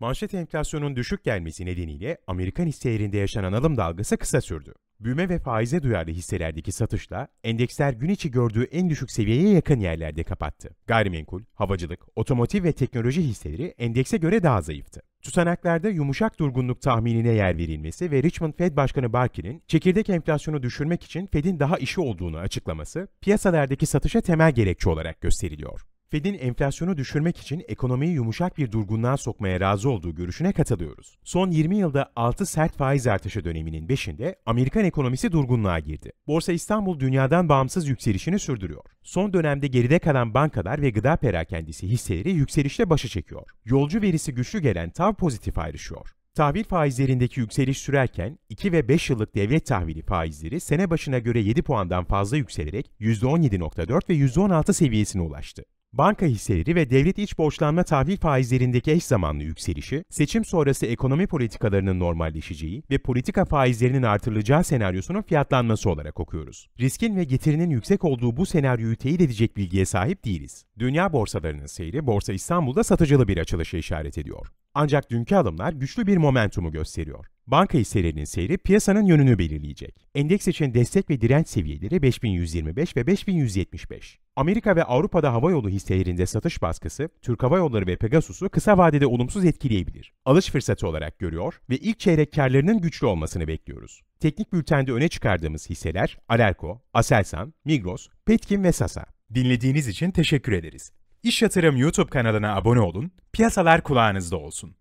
Manşet enflasyonun düşük gelmesi nedeniyle Amerikan hisselerinde yaşanan alım dalgası kısa sürdü. Büyüme ve faize duyarlı hisselerdeki satışla endeksler gün içi gördüğü en düşük seviyeye yakın yerlerde kapattı. Gayrimenkul, havacılık, otomotiv ve teknoloji hisseleri endekse göre daha zayıftı. Tutanaklarda yumuşak durgunluk tahminine yer verilmesi ve Richmond Fed Başkanı Barkin'in çekirdek enflasyonu düşürmek için Fed'in daha işi olduğunu açıklaması piyasalardaki satışa temel gerekçe olarak gösteriliyor. Fed'in enflasyonu düşürmek için ekonomiyi yumuşak bir durgunluğa sokmaya razı olduğu görüşüne katılıyoruz. Son 20 yılda 6 sert faiz artışı döneminin 5'inde Amerikan ekonomisi durgunluğa girdi. Borsa İstanbul dünyadan bağımsız yükselişini sürdürüyor. Son dönemde geride kalan bankalar ve gıda perakendisi hisseleri yükselişle başı çekiyor. Yolcu verisi güçlü gelen TAV pozitif ayrışıyor. Tahvil faizlerindeki yükseliş sürerken 2 ve 5 yıllık devlet tahvili faizleri sene başına göre 7 puandan fazla yükselerek %17.4 ve %16 seviyesine ulaştı. Banka hisseleri ve devlet iç borçlanma tahvil faizlerindeki eş zamanlı yükselişi, seçim sonrası ekonomi politikalarının normalleşeceği ve politika faizlerinin artırılacağı senaryosunun fiyatlanması olarak okuyoruz. Riskin ve getirinin yüksek olduğu bu senaryoyu teyit edecek bilgiye sahip değiliz. Dünya borsalarının seyri Borsa İstanbul'da satıcılı bir açılışı işaret ediyor. Ancak dünkü alımlar güçlü bir momentumu gösteriyor. Banka hisselerinin seyri piyasanın yönünü belirleyecek. Endeks için destek ve direnç seviyeleri 5125 ve 5175. Amerika ve Avrupa'da hava yolu hisselerinde satış baskısı, Türk Hava Yolları ve Pegasus'u kısa vadede olumsuz etkileyebilir. Alış fırsatı olarak görüyor ve ilk çeyrek karlarının güçlü olmasını bekliyoruz. Teknik bültende öne çıkardığımız hisseler Alerko, Aselsan, Migros, Petkim ve Sasa. Dinlediğiniz için teşekkür ederiz. İş Yatırım YouTube kanalına abone olun, piyasalar kulağınızda olsun.